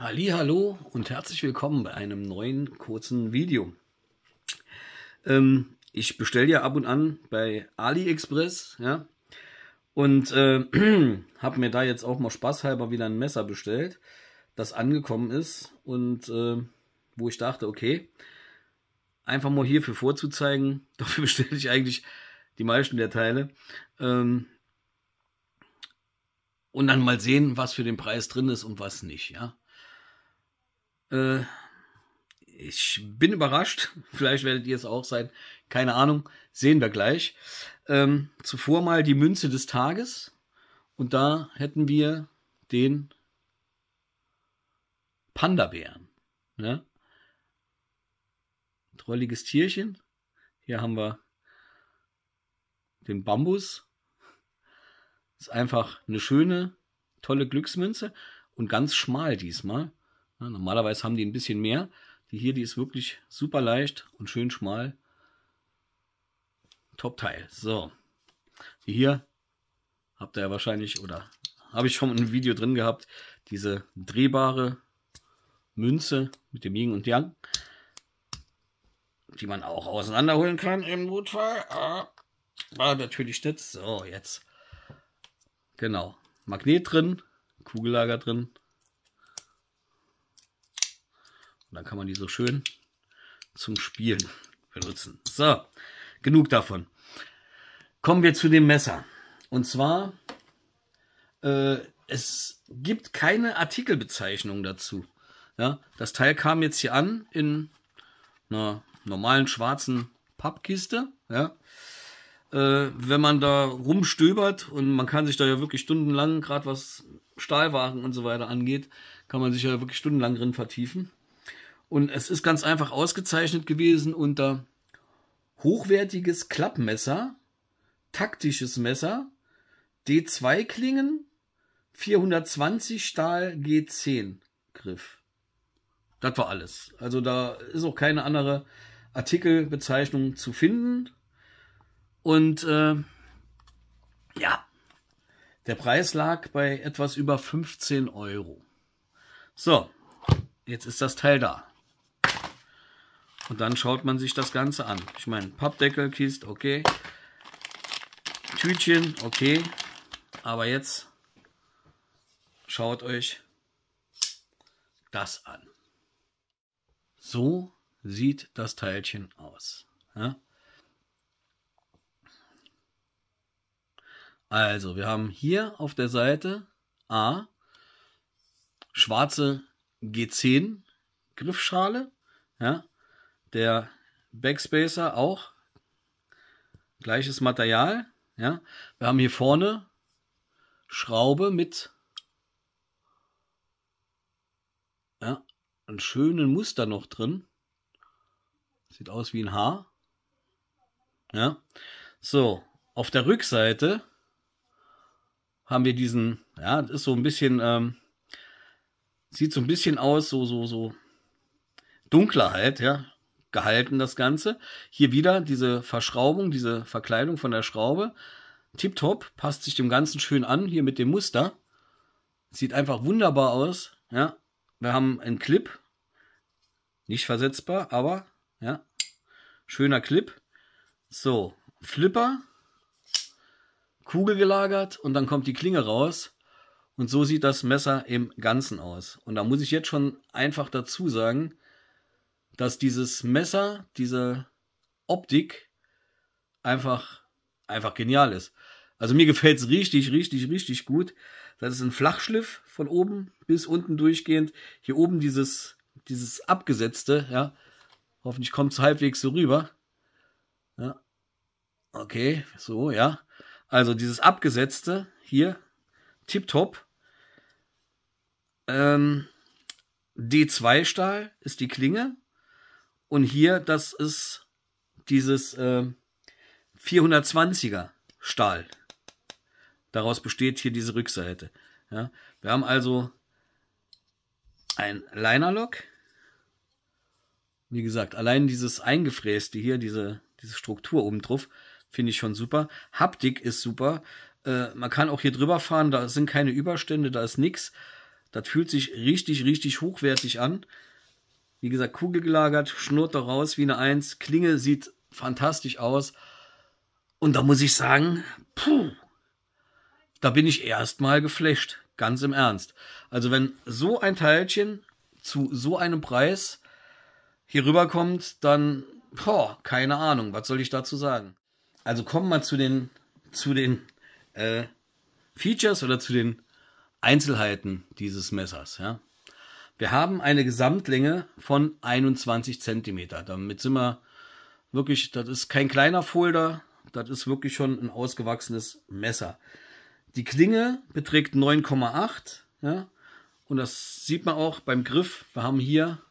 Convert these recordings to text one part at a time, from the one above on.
Hallo und herzlich willkommen bei einem neuen kurzen Video. Ähm, ich bestelle ja ab und an bei AliExpress, ja, und äh, habe mir da jetzt auch mal spaßhalber wieder ein Messer bestellt, das angekommen ist und äh, wo ich dachte, okay, einfach mal hierfür vorzuzeigen, dafür bestelle ich eigentlich die meisten der Teile. Ähm, und dann mal sehen, was für den Preis drin ist und was nicht, ja. Äh, ich bin überrascht. Vielleicht werdet ihr es auch sein. Keine Ahnung. Sehen wir gleich. Ähm, zuvor mal die Münze des Tages. Und da hätten wir den Panda-Bären. Ne? Trolliges Tierchen. Hier haben wir den Bambus. Ist einfach eine schöne, tolle Glücksmünze. Und ganz schmal diesmal. Ja, normalerweise haben die ein bisschen mehr. Die hier, die ist wirklich super leicht und schön schmal. Top-Teil. So. Die hier habt ihr ja wahrscheinlich, oder habe ich schon ein Video drin gehabt, diese drehbare Münze mit dem Yin und Yang, die man auch auseinanderholen kann im Notfall. Ah, war natürlich nicht. So, jetzt. Genau. Magnet drin, Kugellager drin, und dann kann man die so schön zum Spielen benutzen. So, genug davon. Kommen wir zu dem Messer. Und zwar, äh, es gibt keine Artikelbezeichnung dazu. Ja, das Teil kam jetzt hier an in einer normalen schwarzen Pappkiste. Ja. Äh, wenn man da rumstöbert und man kann sich da ja wirklich stundenlang, gerade was Stahlwaren und so weiter angeht, kann man sich ja wirklich stundenlang drin vertiefen. Und es ist ganz einfach ausgezeichnet gewesen unter hochwertiges Klappmesser, taktisches Messer, D2-Klingen, 420 Stahl G10 Griff. Das war alles. Also da ist auch keine andere Artikelbezeichnung zu finden. Und äh, ja, der Preis lag bei etwas über 15 Euro. So, jetzt ist das Teil da. Und dann schaut man sich das Ganze an. Ich meine, Pappdeckel, okay. Tütchen, okay. Aber jetzt schaut euch das an. So sieht das Teilchen aus. Ja? Also, wir haben hier auf der Seite A schwarze G10 Griffschale. Ja? der Backspacer auch gleiches Material. Ja, wir haben hier vorne Schraube mit ja, einem schönen Muster noch drin. Sieht aus wie ein Haar. Ja, so auf der Rückseite haben wir diesen, ja, das ist so ein bisschen, ähm, sieht so ein bisschen aus, so, so, so dunkler halt, ja, gehalten, das Ganze. Hier wieder diese Verschraubung, diese Verkleidung von der Schraube. Tipptopp, passt sich dem Ganzen schön an, hier mit dem Muster. Sieht einfach wunderbar aus. Ja, wir haben einen Clip. Nicht versetzbar, aber ja, schöner Clip. So, Flipper, Kugel gelagert und dann kommt die Klinge raus. Und so sieht das Messer im Ganzen aus. Und da muss ich jetzt schon einfach dazu sagen, dass dieses Messer, diese Optik einfach, einfach genial ist. Also mir gefällt es richtig, richtig, richtig gut. Das ist ein Flachschliff von oben bis unten durchgehend. Hier oben dieses, dieses abgesetzte, ja. Hoffentlich kommt es halbwegs so rüber. Ja. Okay, so, ja. Also dieses abgesetzte hier, tipptopp. Ähm, D2-Stahl ist die Klinge. Und hier, das ist dieses äh, 420er Stahl. Daraus besteht hier diese Rückseite. Ja, wir haben also ein Linerlock. Wie gesagt, allein dieses eingefräste hier, diese, diese Struktur oben drauf, finde ich schon super. Haptik ist super. Äh, man kann auch hier drüber fahren, da sind keine Überstände, da ist nichts. Das fühlt sich richtig, richtig hochwertig an. Wie gesagt, kugelgelagert, schnurrt da raus wie eine Eins. Klinge sieht fantastisch aus. Und da muss ich sagen, puh, da bin ich erstmal geflasht. Ganz im Ernst. Also wenn so ein Teilchen zu so einem Preis hier rüberkommt, dann, boah, keine Ahnung, was soll ich dazu sagen? Also kommen wir zu den, zu den äh, Features oder zu den Einzelheiten dieses Messers. Ja? Wir haben eine Gesamtlänge von 21 cm. Damit sind wir wirklich, das ist kein kleiner Folder, das ist wirklich schon ein ausgewachsenes Messer. Die Klinge beträgt 9,8 ja, und das sieht man auch beim Griff. Wir haben hier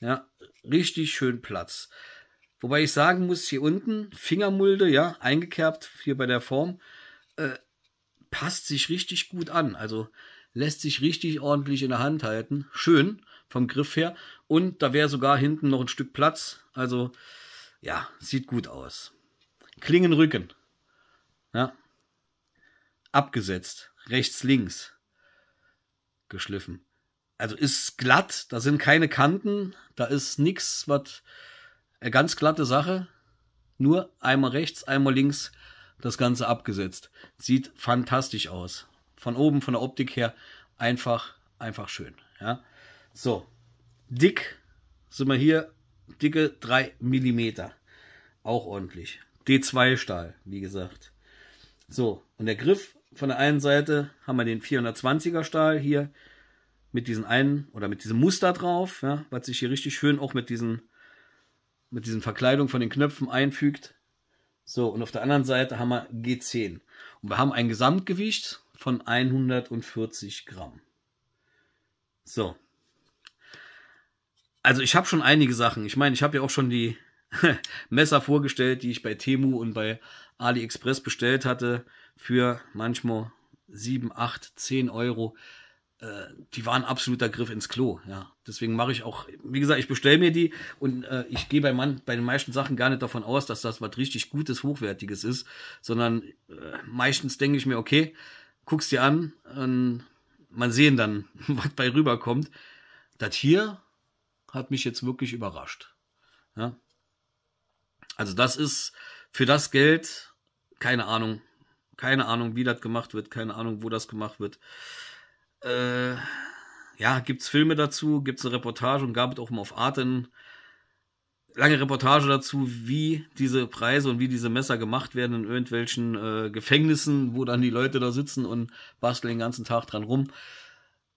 ja, richtig schön Platz. Wobei ich sagen muss, hier unten, Fingermulde, ja, eingekerbt, hier bei der Form, äh, passt sich richtig gut an. Also lässt sich richtig ordentlich in der Hand halten. Schön vom Griff her. Und da wäre sogar hinten noch ein Stück Platz. Also ja, sieht gut aus. Klingenrücken. Ja. Abgesetzt. Rechts, links. Geschliffen. Also ist glatt, da sind keine Kanten, da ist nichts, was eine äh, ganz glatte Sache. Nur einmal rechts, einmal links das Ganze abgesetzt. Sieht fantastisch aus von oben, von der Optik her, einfach, einfach schön. Ja. So, dick sind wir hier, dicke 3 mm, auch ordentlich. D2 Stahl, wie gesagt. So, und der Griff von der einen Seite haben wir den 420er Stahl hier mit diesem einen oder mit diesem Muster drauf, ja, was sich hier richtig schön auch mit diesen mit diesen Verkleidung von den Knöpfen einfügt. So, und auf der anderen Seite haben wir G10. Und wir haben ein Gesamtgewicht von 140 Gramm. So. Also ich habe schon einige Sachen. Ich meine, ich habe ja auch schon die Messer vorgestellt, die ich bei Temu und bei AliExpress bestellt hatte, für manchmal 7, 8, 10 Euro. Äh, die waren absoluter Griff ins Klo. Ja. Deswegen mache ich auch, wie gesagt, ich bestelle mir die und äh, ich gehe bei, bei den meisten Sachen gar nicht davon aus, dass das was richtig Gutes, Hochwertiges ist, sondern äh, meistens denke ich mir, okay, guckst dir an und ähm, man sehen dann, was bei rüberkommt. Das hier hat mich jetzt wirklich überrascht. Ja? Also das ist für das Geld keine Ahnung. Keine Ahnung, wie das gemacht wird, keine Ahnung, wo das gemacht wird. Äh, ja, es Filme dazu, gibt es eine Reportage und gab es auch mal auf Arte einen lange Reportage dazu, wie diese Preise und wie diese Messer gemacht werden in irgendwelchen äh, Gefängnissen, wo dann die Leute da sitzen und basteln den ganzen Tag dran rum.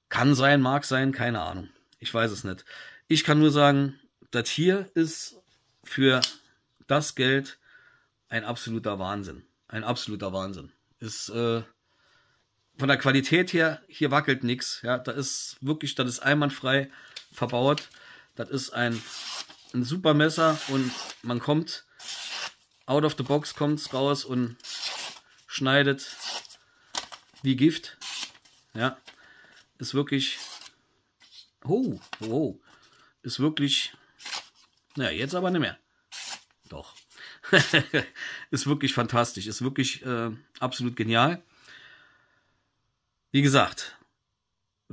Kann sein, mag sein, keine Ahnung. Ich weiß es nicht. Ich kann nur sagen, das hier ist für das Geld ein absoluter Wahnsinn. Ein absoluter Wahnsinn. Ist äh, von der Qualität her, hier wackelt nichts. Ja, da ist wirklich, das ist einwandfrei verbaut. Das ist ein ein super Messer und man kommt out of the box, kommt raus und schneidet wie Gift. Ja, ist wirklich. Oh, oh, ist wirklich. Naja, jetzt aber nicht mehr. Doch. ist wirklich fantastisch, ist wirklich äh, absolut genial. Wie gesagt,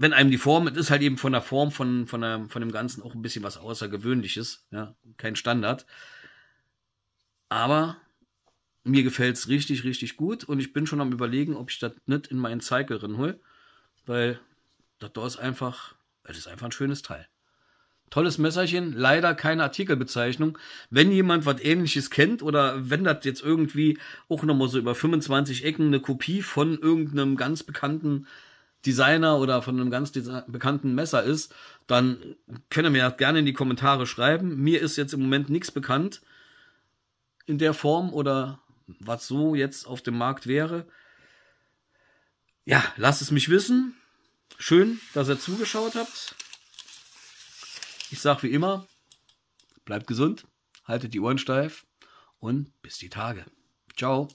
wenn einem die Form, es ist halt eben von der Form von, von, der, von dem Ganzen auch ein bisschen was Außergewöhnliches, ja, kein Standard. Aber mir gefällt es richtig, richtig gut und ich bin schon am überlegen, ob ich das nicht in meinen Cycle hole, weil das da ist einfach, es ist einfach ein schönes Teil. Tolles Messerchen, leider keine Artikelbezeichnung. Wenn jemand was ähnliches kennt oder wenn das jetzt irgendwie auch nochmal so über 25 Ecken eine Kopie von irgendeinem ganz bekannten Designer oder von einem ganz bekannten Messer ist, dann könnt ihr mir das gerne in die Kommentare schreiben. Mir ist jetzt im Moment nichts bekannt in der Form oder was so jetzt auf dem Markt wäre. Ja, lasst es mich wissen. Schön, dass ihr zugeschaut habt. Ich sage wie immer, bleibt gesund, haltet die Ohren steif und bis die Tage. Ciao.